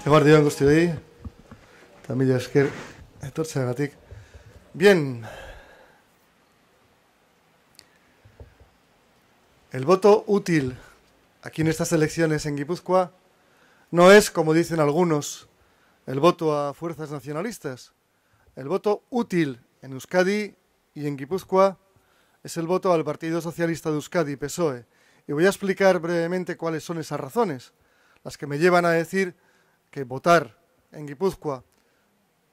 Eguardion guztioi, eta mila esker etortzeagatik. Bien. El voto útil aquí en estas elecciones en Guipúzcoa no es, como dicen algunos, el voto a fuerzas nacionalistas. El voto útil en Euskadi y en Guipúzcoa es el voto al Partido Socialista de Euskadi, PSOE. Y voy a explicar brevemente cuáles son esas razones, las que me llevan a decir que votar en Guipúzcoa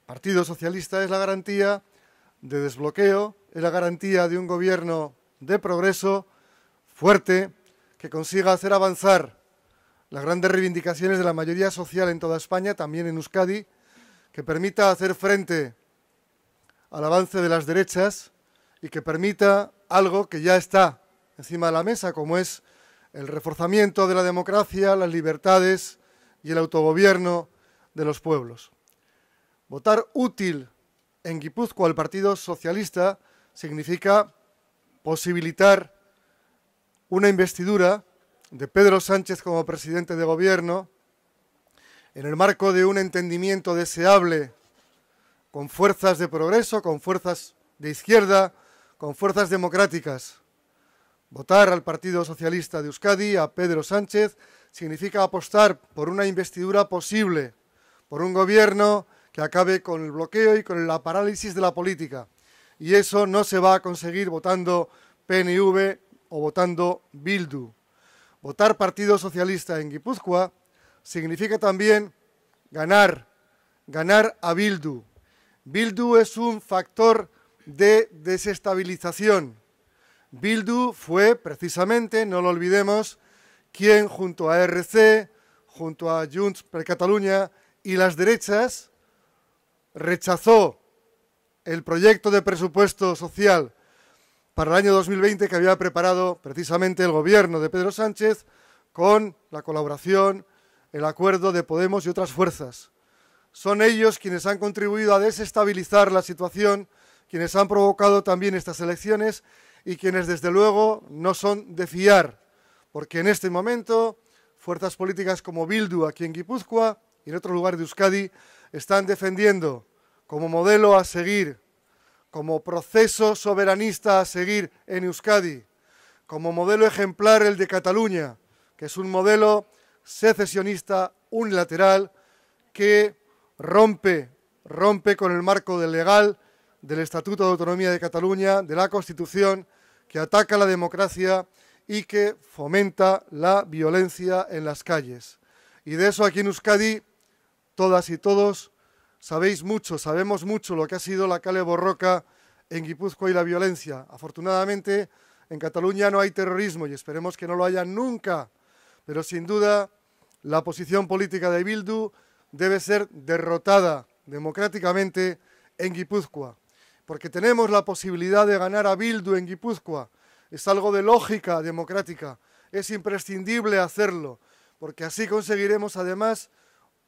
Partido Socialista es la garantía de desbloqueo, es la garantía de un gobierno de progreso fuerte que consiga hacer avanzar las grandes reivindicaciones de la mayoría social en toda España, también en Euskadi, que permita hacer frente al avance de las derechas y que permita algo que ya está encima de la mesa, como es el reforzamiento de la democracia, las libertades, y el autogobierno de los pueblos. Votar útil en Guipúzcoa al Partido Socialista significa posibilitar una investidura de Pedro Sánchez como presidente de gobierno en el marco de un entendimiento deseable con fuerzas de progreso, con fuerzas de izquierda, con fuerzas democráticas. Votar al Partido Socialista de Euskadi, a Pedro Sánchez, significa apostar por una investidura posible, por un gobierno que acabe con el bloqueo y con la parálisis de la política. Y eso no se va a conseguir votando PNV o votando Bildu. Votar Partido Socialista en Guipúzcoa significa también ganar, ganar a Bildu. Bildu es un factor de desestabilización. Bildu fue precisamente, no lo olvidemos, quien junto a RC, junto a Junts per Catalunya y las derechas rechazó el proyecto de presupuesto social para el año 2020 que había preparado precisamente el gobierno de Pedro Sánchez con la colaboración, el acuerdo de Podemos y otras fuerzas. Son ellos quienes han contribuido a desestabilizar la situación, quienes han provocado también estas elecciones y quienes desde luego no son de fiar porque en este momento fuerzas políticas como Bildu aquí en Guipúzcoa y en otros lugares de Euskadi están defendiendo como modelo a seguir, como proceso soberanista a seguir en Euskadi, como modelo ejemplar el de Cataluña, que es un modelo secesionista unilateral que rompe, rompe con el marco legal, del Estatuto de Autonomía de Cataluña, de la Constitución, que ataca la democracia y que fomenta la violencia en las calles. Y de eso aquí en Euskadi, todas y todos sabéis mucho, sabemos mucho lo que ha sido la calle borroca en Guipúzcoa y la violencia. Afortunadamente, en Cataluña no hay terrorismo y esperemos que no lo haya nunca, pero sin duda la posición política de Bildu debe ser derrotada democráticamente en Guipúzcoa, porque tenemos la posibilidad de ganar a Bildu en Guipúzcoa es algo de lógica democrática. Es imprescindible hacerlo, porque así conseguiremos además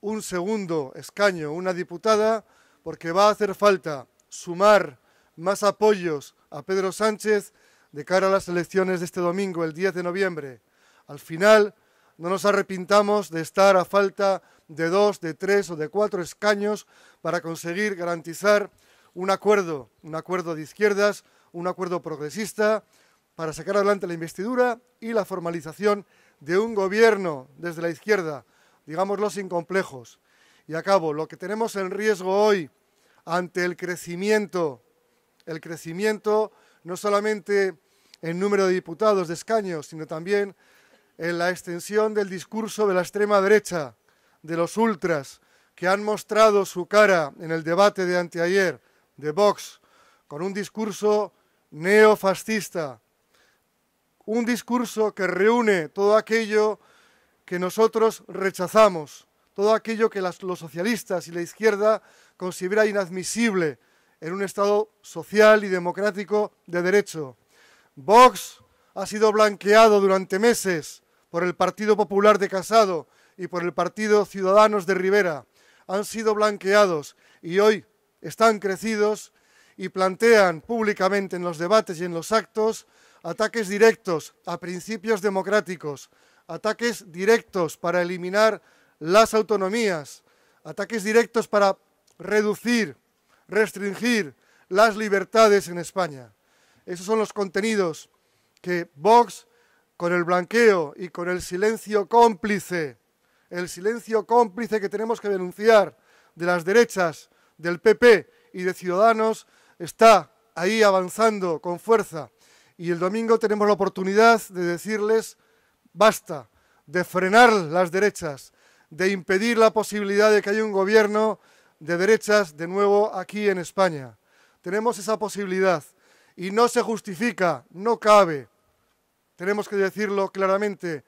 un segundo escaño, una diputada, porque va a hacer falta sumar más apoyos a Pedro Sánchez de cara a las elecciones de este domingo, el 10 de noviembre. Al final, no nos arrepintamos de estar a falta de dos, de tres o de cuatro escaños para conseguir garantizar un acuerdo, un acuerdo de izquierdas, un acuerdo progresista, para sacar adelante la investidura y la formalización de un gobierno desde la izquierda, digámoslo sin complejos. Y acabo, lo que tenemos en riesgo hoy ante el crecimiento, el crecimiento no solamente en número de diputados, de escaños, sino también en la extensión del discurso de la extrema derecha, de los ultras, que han mostrado su cara en el debate de anteayer de Vox, con un discurso neofascista, un discurso que reúne todo aquello que nosotros rechazamos, todo aquello que los socialistas y la izquierda considera inadmisible en un Estado social y democrático de derecho. Vox ha sido blanqueado durante meses por el Partido Popular de Casado y por el Partido Ciudadanos de Rivera. Han sido blanqueados y hoy están crecidos y plantean públicamente en los debates y en los actos ataques directos a principios democráticos, ataques directos para eliminar las autonomías, ataques directos para reducir, restringir las libertades en España. Esos son los contenidos que Vox, con el blanqueo y con el silencio cómplice, el silencio cómplice que tenemos que denunciar de las derechas, del PP y de Ciudadanos, está ahí avanzando con fuerza y el domingo tenemos la oportunidad de decirles, basta, de frenar las derechas, de impedir la posibilidad de que haya un gobierno de derechas de nuevo aquí en España. Tenemos esa posibilidad y no se justifica, no cabe. Tenemos que decirlo claramente.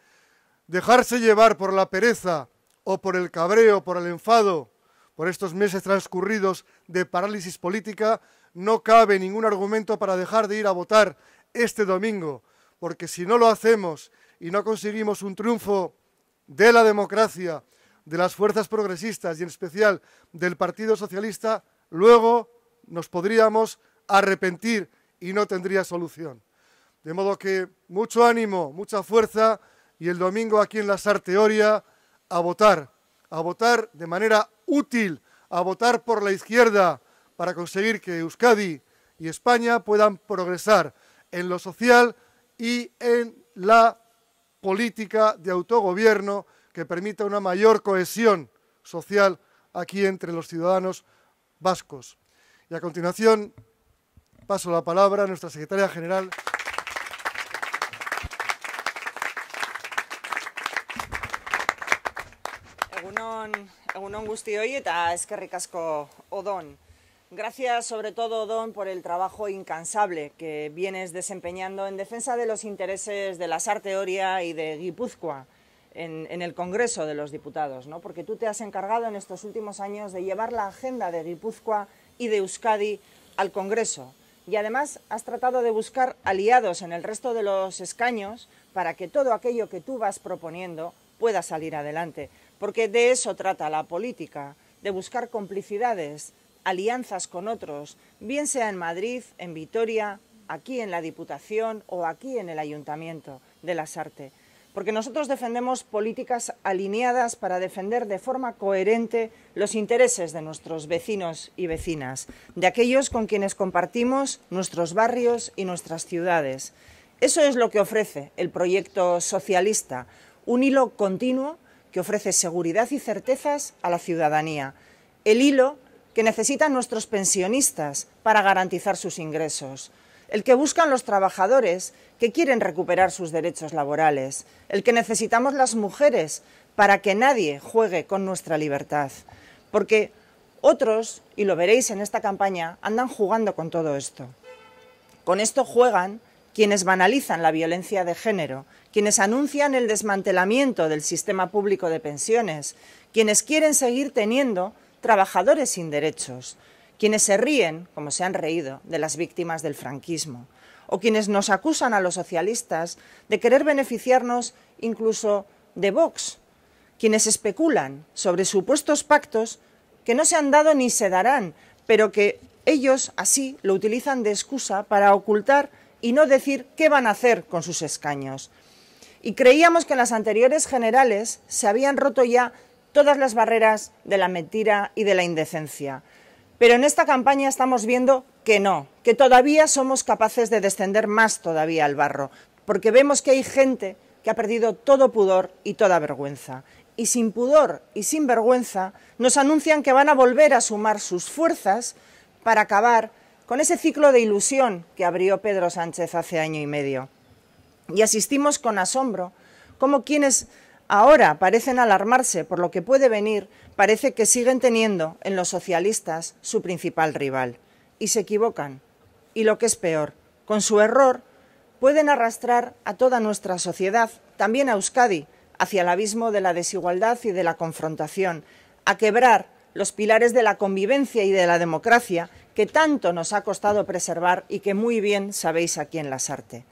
Dejarse llevar por la pereza o por el cabreo, por el enfado, por estos meses transcurridos de parálisis política, no cabe ningún argumento para dejar de ir a votar este domingo, porque si no lo hacemos y no conseguimos un triunfo de la democracia, de las fuerzas progresistas y en especial del Partido Socialista, luego nos podríamos arrepentir y no tendría solución. De modo que mucho ánimo, mucha fuerza y el domingo aquí en la Sarteoria a votar, a votar de manera útil, a votar por la izquierda para conseguir que Euskadi y España puedan progresar en lo social y en la política de autogobierno que permita una mayor cohesión social aquí entre los ciudadanos vascos. Y a continuación paso la palabra a nuestra secretaria general. Egunon, egunon es eta eskerrik Gracias sobre todo, Don, por el trabajo incansable que vienes desempeñando en defensa de los intereses de la Sarteoria y de Guipúzcoa en, en, el Congreso de los Diputados, ¿no? porque tú te has encargado en estos últimos años de llevar la agenda de Guipúzcoa y de Euskadi al Congreso. Y además has tratado de buscar aliados en el resto de los escaños para que todo aquello que tú vas proponiendo pueda salir adelante. Porque de eso trata la política, de buscar complicidades, alianzas con otros, bien sea en Madrid, en Vitoria, aquí en la Diputación o aquí en el Ayuntamiento de las Artes. Porque nosotros defendemos políticas alineadas para defender de forma coherente los intereses de nuestros vecinos y vecinas, de aquellos con quienes compartimos nuestros barrios y nuestras ciudades. Eso es lo que ofrece el proyecto socialista, un hilo continuo que ofrece seguridad y certezas a la ciudadanía. El hilo que necesitan nuestros pensionistas para garantizar sus ingresos, el que buscan los trabajadores que quieren recuperar sus derechos laborales, el que necesitamos las mujeres para que nadie juegue con nuestra libertad. Porque otros, y lo veréis en esta campaña, andan jugando con todo esto. Con esto juegan quienes banalizan la violencia de género, quienes anuncian el desmantelamiento del sistema público de pensiones, quienes quieren seguir teniendo trabajadores sin derechos, quienes se ríen, como se han reído, de las víctimas del franquismo, o quienes nos acusan a los socialistas de querer beneficiarnos incluso de Vox, quienes especulan sobre supuestos pactos que no se han dado ni se darán, pero que ellos así lo utilizan de excusa para ocultar y no decir qué van a hacer con sus escaños. Y creíamos que en las anteriores generales se habían roto ya todas las barreras de la mentira y de la indecencia. Pero en esta campaña estamos viendo que no, que todavía somos capaces de descender más todavía al barro, porque vemos que hay gente que ha perdido todo pudor y toda vergüenza. Y sin pudor y sin vergüenza nos anuncian que van a volver a sumar sus fuerzas para acabar con ese ciclo de ilusión que abrió Pedro Sánchez hace año y medio. Y asistimos con asombro como quienes ahora parecen alarmarse por lo que puede venir, parece que siguen teniendo en los socialistas su principal rival. Y se equivocan. Y lo que es peor, con su error pueden arrastrar a toda nuestra sociedad, también a Euskadi, hacia el abismo de la desigualdad y de la confrontación, a quebrar los pilares de la convivencia y de la democracia que tanto nos ha costado preservar y que muy bien sabéis aquí en Las Sarte.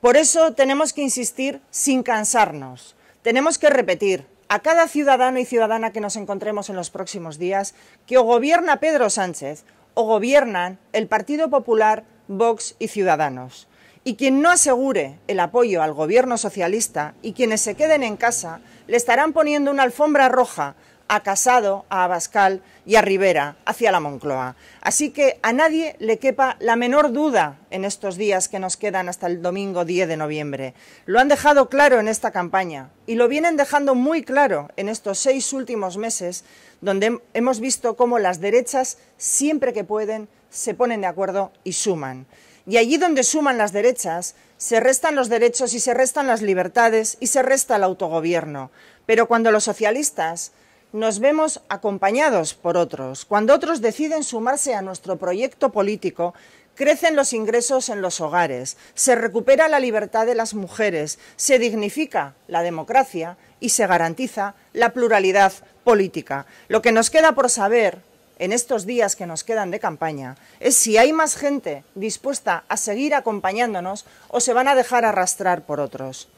Por eso tenemos que insistir sin cansarnos, tenemos que repetir a cada ciudadano y ciudadana que nos encontremos en los próximos días que o gobierna Pedro Sánchez o gobiernan el Partido Popular, Vox y Ciudadanos. Y quien no asegure el apoyo al gobierno socialista y quienes se queden en casa le estarán poniendo una alfombra roja a Casado, a Abascal y a Rivera hacia la Moncloa. Así que a nadie le quepa la menor duda en estos días que nos quedan hasta el domingo 10 de noviembre. Lo han dejado claro en esta campaña y lo vienen dejando muy claro en estos seis últimos meses donde hemos visto cómo las derechas, siempre que pueden, se ponen de acuerdo y suman. Y allí donde suman las derechas, se restan los derechos y se restan las libertades y se resta el autogobierno. Pero cuando los socialistas nos vemos acompañados por otros. Cuando otros deciden sumarse a nuestro proyecto político, Crecen los ingresos en los hogares, se recupera la libertad de las mujeres, se dignifica la democracia y se garantiza la pluralidad política. Lo que nos queda por saber en estos días que nos quedan de campaña es si hay más gente dispuesta a seguir acompañándonos o se van a dejar arrastrar por otros.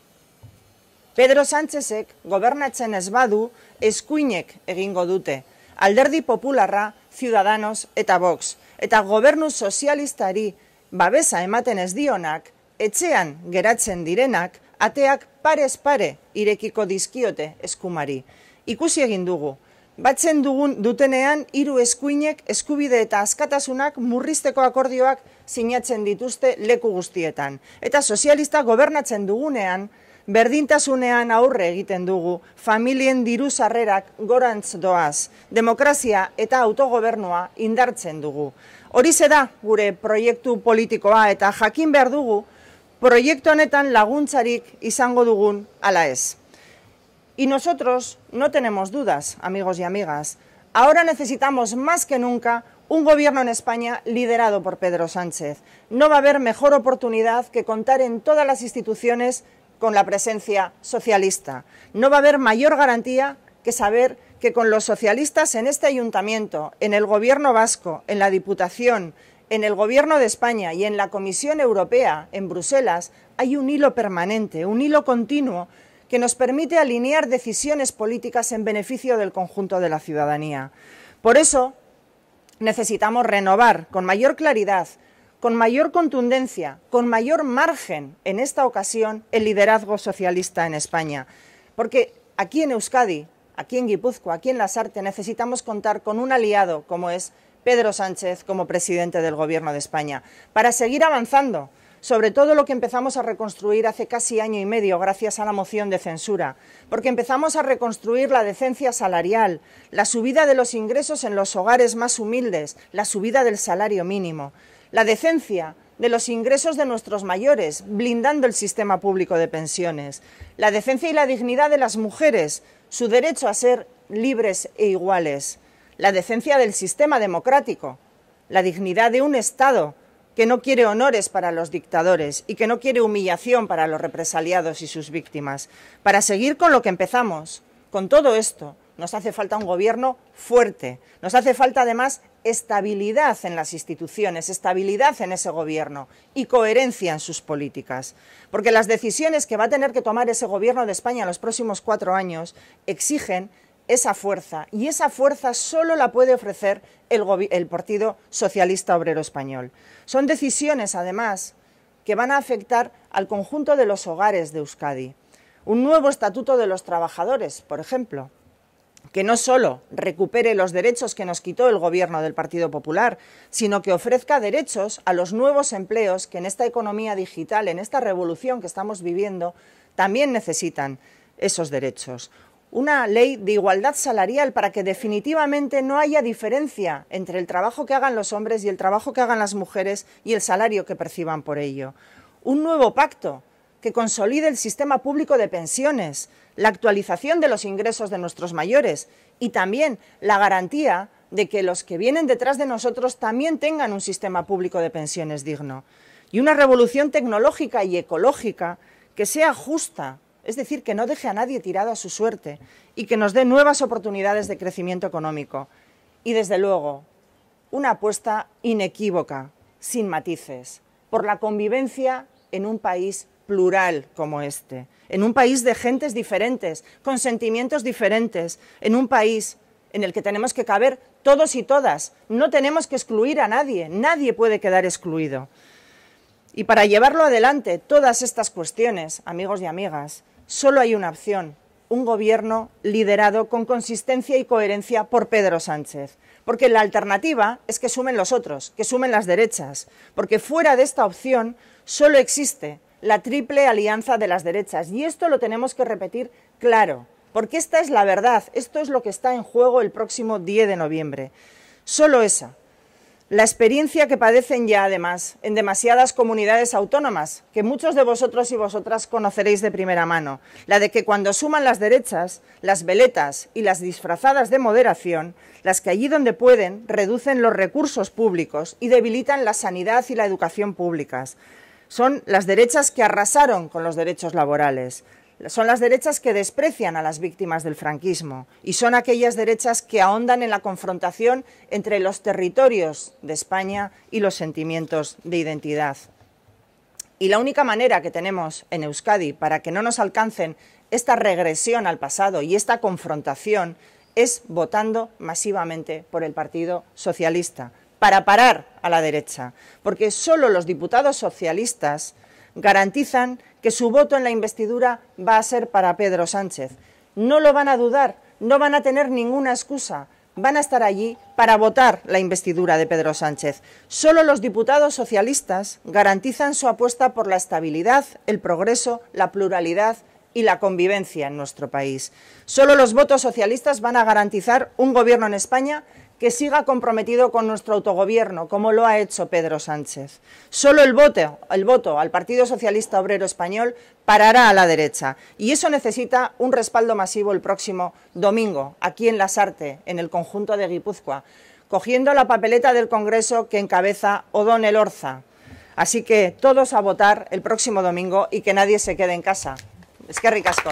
Pedro Sánchezek gobernatzen ez badu eskuinek egingo dute. Alderdi Popularra, Ciudadanos eta Vox. Eta gobernu sozialistari babesa ematen ez dionak, etxean geratzen direnak, ateak parez pare irekiko dizkiote eskumari. Ikusi egin dugu. Batzen dugun dutenean hiru eskuinek eskubide eta askatasunak murrizteko akordioak sinatzen dituzte leku guztietan. Eta sozialista gobernatzen dugunean berdintasunean aurre egiten dugu, familien diru sarrerak gorantz doaz, demokrazia eta autogobernua indartzen dugu. Hori da gure proiektu politikoa eta jakin behar dugu, proiektu honetan laguntzarik izango dugun ala ez. Y nosotros no tenemos dudas, amigos y amigas. Ahora necesitamos más que nunca un gobierno en España liderado por Pedro Sánchez. No va a haber mejor oportunidad que contar en todas las instituciones con la presencia socialista. No va a haber mayor garantía que saber que con los socialistas en este ayuntamiento, en el Gobierno vasco, en la Diputación, en el Gobierno de España y en la Comisión Europea, en Bruselas, hay un hilo permanente, un hilo continuo que nos permite alinear decisiones políticas en beneficio del conjunto de la ciudadanía. Por eso necesitamos renovar con mayor claridad con mayor contundencia, con mayor margen en esta ocasión el liderazgo socialista en España. Porque aquí en Euskadi, aquí en Guipúzcoa, aquí en Las Artes, necesitamos contar con un aliado como es Pedro Sánchez como presidente del Gobierno de España, para seguir avanzando sobre todo lo que empezamos a reconstruir hace casi año y medio gracias a la moción de censura, porque empezamos a reconstruir la decencia salarial, la subida de los ingresos en los hogares más humildes, la subida del salario mínimo la decencia de los ingresos de nuestros mayores, blindando el sistema público de pensiones, la decencia y la dignidad de las mujeres, su derecho a ser libres e iguales, la decencia del sistema democrático, la dignidad de un Estado que no quiere honores para los dictadores y que no quiere humillación para los represaliados y sus víctimas, para seguir con lo que empezamos, con todo esto, nos hace falta un gobierno fuerte, nos hace falta además estabilidad en las instituciones, estabilidad en ese gobierno y coherencia en sus políticas. Porque las decisiones que va a tener que tomar ese gobierno de España en los próximos cuatro años exigen esa fuerza y esa fuerza solo la puede ofrecer el, Partido Socialista Obrero Español. Son decisiones además que van a afectar al conjunto de los hogares de Euskadi. Un nuevo estatuto de los trabajadores, por ejemplo, que no solo recupere los derechos que nos quitó el gobierno del Partido Popular, sino que ofrezca derechos a los nuevos empleos que en esta economía digital, en esta revolución que estamos viviendo, también necesitan esos derechos. Una ley de igualdad salarial para que definitivamente no haya diferencia entre el trabajo que hagan los hombres y el trabajo que hagan las mujeres y el salario que perciban por ello. Un nuevo pacto que consolide el sistema público de pensiones, la actualización de los ingresos de nuestros mayores y también la garantía de que los que vienen detrás de nosotros también tengan un sistema público de pensiones digno y una revolución tecnológica y ecológica que sea justa, es decir, que no deje a nadie tirado a su suerte y que nos dé nuevas oportunidades de crecimiento económico. Y desde luego, una apuesta inequívoca, sin matices, por la convivencia en un país plural como este, en un país de gentes diferentes, con sentimientos diferentes, en un país en el que tenemos que caber todos y todas. No tenemos que excluir a nadie, nadie puede quedar excluido. Y para llevarlo adelante, todas estas cuestiones, amigos y amigas, solo hay una opción, un gobierno liderado con consistencia y coherencia por Pedro Sánchez. Porque la alternativa es que sumen los otros, que sumen las derechas. Porque fuera de esta opción solo existe la triple alianza de las derechas. Y esto lo tenemos que repetir claro, porque esta es la verdad, esto es lo que está en juego el próximo 10 de noviembre. Solo esa. La experiencia que padecen ya, además, en demasiadas comunidades autónomas, que muchos de vosotros y vosotras conoceréis de primera mano, la de que cuando suman las derechas, las veletas y las disfrazadas de moderación, las que allí donde pueden reducen los recursos públicos y debilitan la sanidad y la educación públicas, son las derechas que arrasaron con los derechos laborales. Son las derechas que desprecian a las víctimas del franquismo y son aquellas derechas que ahondan en la confrontación entre los territorios de España y los sentimientos de identidad. Y la única manera que tenemos en Euskadi para que no nos alcancen esta regresión al pasado y esta confrontación es votando masivamente por el Partido Socialista, para parar a la derecha, porque solo los diputados socialistas garantizan que su voto en la investidura va a ser para Pedro Sánchez. No lo van a dudar, no van a tener ninguna excusa, van a estar allí para votar la investidura de Pedro Sánchez. Solo los diputados socialistas garantizan su apuesta por la estabilidad, el progreso, la pluralidad y la convivencia en nuestro país. Solo los votos socialistas van a garantizar un gobierno en España que siga comprometido con nuestro autogobierno, como lo ha hecho Pedro Sánchez. Solo el voto, el voto al Partido Socialista Obrero Español parará a la derecha. Y eso necesita un respaldo masivo el próximo domingo, aquí en Las Arte, en el conjunto de Guipúzcoa, cogiendo la papeleta del Congreso que encabeza el Orza. Así que todos a votar el próximo domingo y que nadie se quede en casa. Es que ricasco.